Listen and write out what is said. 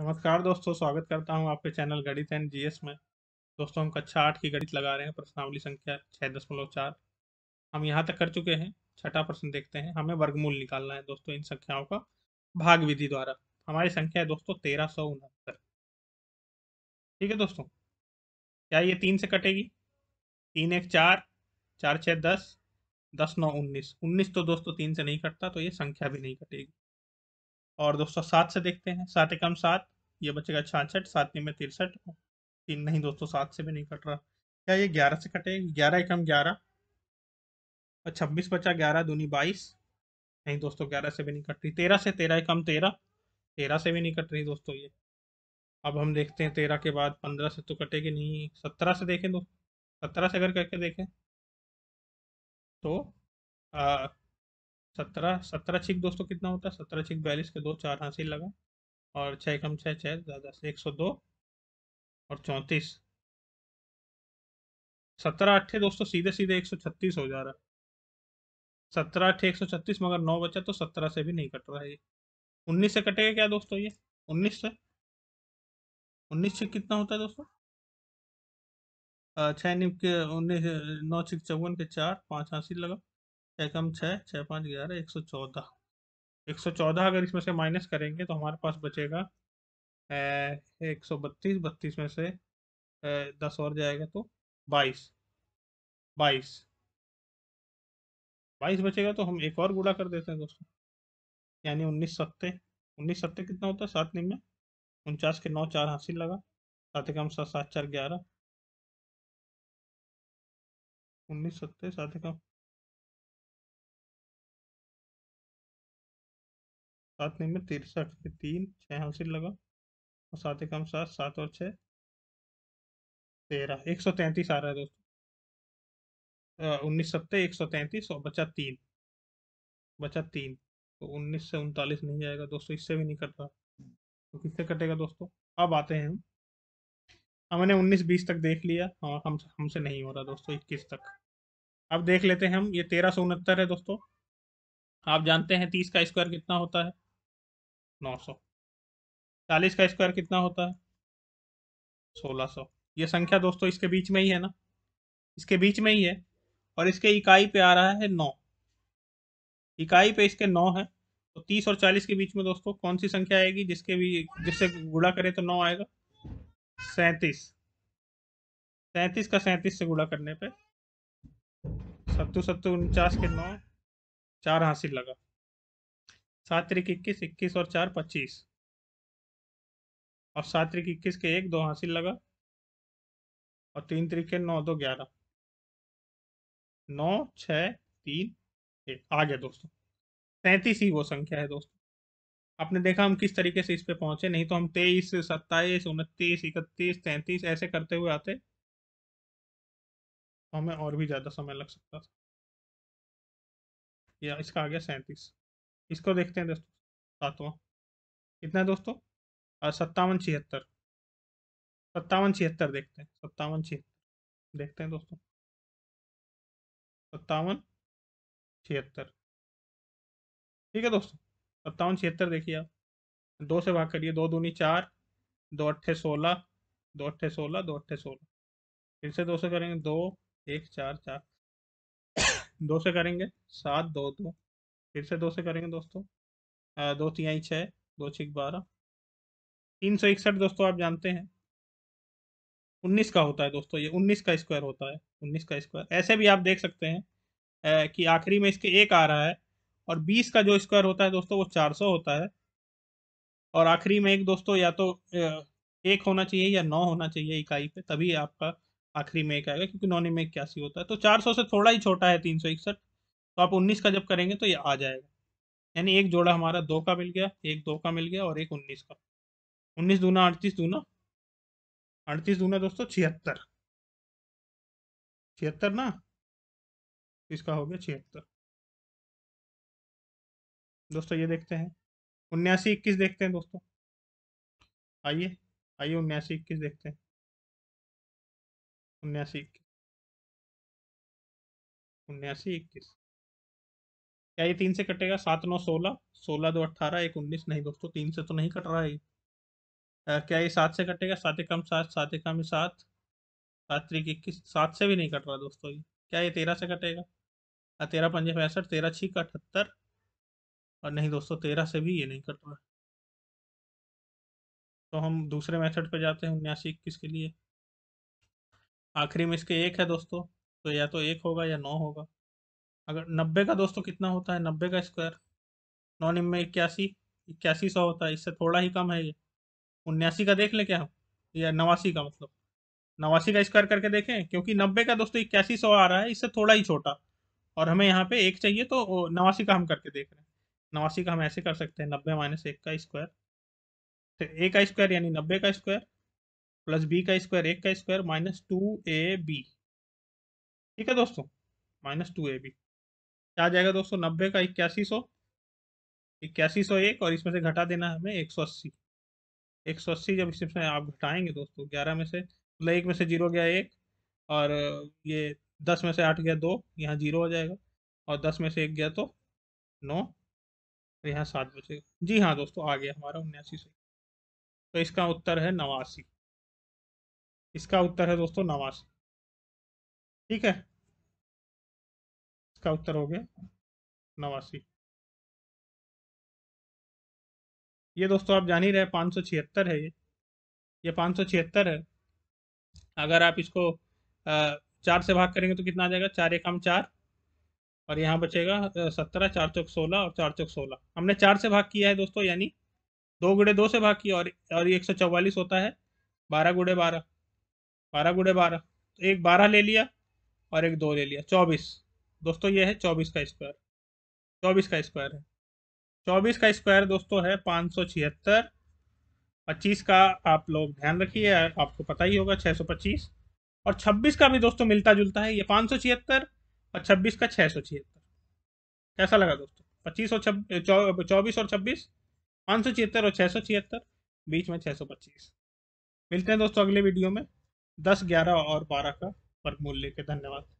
नमस्कार दोस्तों स्वागत करता हूं आपके चैनल गणित एंड जीएस में दोस्तों हम कक्षा आठ की गणित लगा रहे हैं प्रश्नावली संख्या छः दशमलव चार हम यहाँ तक कर चुके हैं छठा प्रश्न देखते हैं हमें वर्गमूल निकालना है दोस्तों इन संख्याओं का भाग विधि द्वारा हमारी संख्या है दोस्तों तेरह सौ उनहत्तर ठीक है दोस्तों क्या ये तीन से कटेगी तीन एक चार चार छः दस दस नौ उन्नीस उन्नीस तो दोस्तों तीन से नहीं कटता तो ये संख्या भी नहीं कटेगी और दोस्तों सात से देखते हैं सात एकम सात ये बचेगा छाछठ सात में तिरसठ तीन नहीं दोस्तों सात से भी नहीं कट रहा क्या ये ग्यारह से कटे ग्यारह एकम ग्यारह और छब्बीस बचा ग्यारह दूनी बाईस नहीं दोस्तों ग्यारह से भी नहीं कट रही तेरह से तेरह एकम तेरह तेरह से भी नहीं कट रही दोस्तों ये अब हम देखते हैं तेरह के बाद पंद्रह से तो कटेगी नहीं सत्रह से देखें दोस्तों सत्रह से अगर करके देखें तो सत्रह सत्रह छिक दोस्तों कितना होता है सत्रह छिक बयालीस के दो चार हासिल लगा और छः कम छः छः ज़्यादा से एक सौ दो और चौंतीस सत्रह अट्ठे दोस्तों सीधे सीधे एक सौ छत्तीस हो जा रहा है सत्रह अट्ठे एक सौ छत्तीस मगर नौ बचा तो सत्रह से भी नहीं कट रहा है ये उन्नीस से कटेगा क्या दोस्तों ये उन्नीस से उन्नीस छिक कितना होता है दोस्तों छः निप के उन्नीस नौ छिक चौवन के चार पाँच हासिल लगा छः कम छः छः पाँच ग्यारह एक सौ चौदह एक सौ चौदह अगर इसमें से माइनस करेंगे तो हमारे पास बचेगा एक सौ बत्तीस बत्तीस में से दस और जाएगा तो बाईस बाईस बाईस बचेगा तो हम एक और गुड़ा कर देते हैं दोस्तों यानी उन्नीस सत्ते उन्नीस सत्ते कितना होता है सात निम्न उनचास के नौ चार हासिल लगा सात एकम सात सात चार ग्यारह उन्नीस सत्ते सात एकम सात नहीं में तिरसठ के तीन छः हासिल लगा और सात एक हम सात सात और छः तेरह एक सौ तैंतीस आ रहा है दोस्तों उन्नीस सत्तर एक सौ तैंतीस और बचा तीन बचा तीन तो उन्नीस से उनतालीस नहीं आएगा दोस्तों इससे भी नहीं कट रहा तो किससे कटेगा दोस्तों अब आते हैं हम हमने उन्नीस बीस तक देख लिया हाँ हम हमसे नहीं हो रहा दोस्तों इक्कीस तक अब देख लेते हैं हम ये तेरह सौ उनहत्तर है दोस्तों आप जानते हैं तीस का स्क्वायर कितना होता है नौ सौ चालीस का स्क्वायर कितना होता है सोलह सौ ये संख्या दोस्तों इसके बीच में ही है ना इसके बीच में ही है और इसके इकाई पे आ रहा है नौ इकाई पे इसके नौ है तो तीस और चालीस के बीच में दोस्तों कौन सी संख्या आएगी जिसके भी जिससे गुड़ा करें तो नौ आएगा सैंतीस सैंतीस का सैंतीस से गुड़ा करने पे सत्तू सत्तू उनचास के नौ चार हासिल लगा सात तरीक इक्कीस इक्कीस और चार पच्चीस और सात तरीक इक्कीस के एक दो हासिल लगा और तीन तरीके नौ दो ग्यारह नौ छ तीन एक आ गया दोस्तों तैतीस ही वो संख्या है दोस्तों आपने देखा हम किस तरीके से इस पे पहुंचे नहीं तो हम तेईस सत्ताईस उनतीस इकतीस तैतीस ऐसे करते हुए आते तो हमें और भी ज़्यादा समय लग सकता था या इसका आ गया सैंतीस इसको देखते हैं दोस्तों सातवां कितना है दोस्तों और सत्तावन छिहत्तर सत्तावन छिहत्तर देखते हैं सत्तावन छिहत्तर देखते हैं दोस्तों सत्तावन छिहत्तर ठीक है दोस्तों सत्तावन छिहत्तर देखिए आप दो से भाग करिए दो दूनी चार दो अट्ठे सोलह दो अट्ठे सोलह दो अट्ठे सोलह फिर से दो से करेंगे दो एक चार चार दो से करेंगे सात दो दो फिर से दो से करेंगे दोस्तों आ, दो तिहाई छः दो छिक बारह तीन सौ इकसठ दोस्तों आप जानते हैं उन्नीस का होता है दोस्तों ये उन्नीस का स्क्वायर होता है उन्नीस का स्क्वायर ऐसे भी आप देख सकते हैं कि आखिरी में इसके एक आ रहा है और बीस का जो स्क्वायर होता है दोस्तों वो चार सौ होता है और आखिरी में एक दोस्तों या तो एक होना चाहिए या नौ होना चाहिए इकाई पे तभी आपका आखिरी में एक आएगा क्योंकि नौ में इक्यासी होता है तो चार सौ से थोड़ा ही छोटा है तीन सौ इकसठ तो आप उन्नीस का जब करेंगे तो ये आ जाएगा यानी एक जोड़ा हमारा दो का मिल गया एक दो का मिल गया और एक उन्नीस का उन्नीस दूना अड़तीस दूना अड़तीस दूना दोस्तों छिहत्तर छिहत्तर ना इसका हो गया छिहत्तर दोस्तों ये देखते हैं उन्यासी इक्कीस देखते हैं दोस्तों आइए आइए उन्यासी इक्कीस देखते हैं उन्यासी इक्कीस उन्यासी इक्कीस क्या ये तीन से कटेगा सात नौ सोलह सोलह दो अट्ठारह एक उन्नीस नहीं दोस्तों तीन से तो नहीं कट रहा है क्या ये सात से कटेगा सात एकम सात सात एकम सात सात तरीक इक्कीस सात से भी नहीं कट रहा दोस्तों ये क्या ये तेरह से कटेगा तेरह पंजे पैंसठ तेरह छः का अठहत्तर और नहीं दोस्तों तेरह से भी ये नहीं कट रहा तो हम दूसरे मैथड पे जाते हैं उन्यासी इक्कीस के लिए आखिरी में इसके एक है दोस्तों तो या तो एक होगा या नौ होगा अगर नब्बे का दोस्तों कितना होता है नब्बे का स्क्वायर नौ निम्बे इक्यासी इक्यासी सौ होता है इससे थोड़ा ही कम है ये उन्यासी का देख ले क्या हम या नवासी का मतलब नवासी का स्क्वायर करके देखें क्योंकि नब्बे का दोस्तों इक्यासी सौ आ रहा है इससे थोड़ा ही छोटा और हमें यहाँ पे एक चाहिए तो नवासी का हम करके देख रहे हैं नवासी का हम ऐसे कर सकते हैं नब्बे माइनस एक का स्क्वायर तो ए का स्क्वायर यानी नब्बे का स्क्वायर प्लस बी का स्क्वायर एक का square minus two A B ठीक है दोस्तों माइनस टू ए बी क्या आ जाएगा दोस्तों नब्बे का इक्यासी सौ इक्यासी सौ एक और इसमें से घटा देना हमें एक सौ अस्सी एक सौ अस्सी जब इसमें आप घटाएंगे दोस्तों ग्यारह में से मतलब एक में से जीरो गया एक और ये दस में से आठ गया दो यहाँ जीरो हो जाएगा और दस में से एक गया तो नौ और तो यहाँ सात बचेगा जी हाँ दोस्तों आ गया हमारा उन्यासी सौ तो इसका उत्तर है नवासी इसका उत्तर है दोस्तों नवासी ठीक है इसका उत्तर हो गया नवासी ये दोस्तों आप जान ही रहे पाँच सौ छिहत्तर है ये ये पाँच सौ छिहत्तर है अगर आप इसको चार से भाग करेंगे तो कितना आ जाएगा चार एक हम चार और यहाँ बचेगा सत्रह चार चौक सोलह और चार चौक सोलह हमने चार से भाग किया है दोस्तों यानी दो गुड़े दो से भाग किया और और एक सौ चौवालीस होता है बारह गुड़े बारह बारह गुड़े बारह तो एक बारह ले लिया और एक दो ले लिया चौबीस दोस्तों ये है चौबीस का स्क्वायर चौबीस का स्क्वायर है चौबीस का स्क्वायर दोस्तों है पाँच सौ छिहत्तर पच्चीस का आप लोग ध्यान रखिए आपको पता ही होगा छः सौ पच्चीस और छब्बीस का भी दोस्तों मिलता जुलता है ये पाँच सौ छिहत्तर और छब्बीस का छः सौ छिहत्तर कैसा लगा दोस्तों पच्चीस और छब चौबीस और छब्बीस पाँच सौ छिहत्तर और छः सौ छिहत्तर बीच में छः सौ पच्चीस मिलते हैं दोस्तों अगले वीडियो में दस ग्यारह और बारह का वर्गमूल लेके धन्यवाद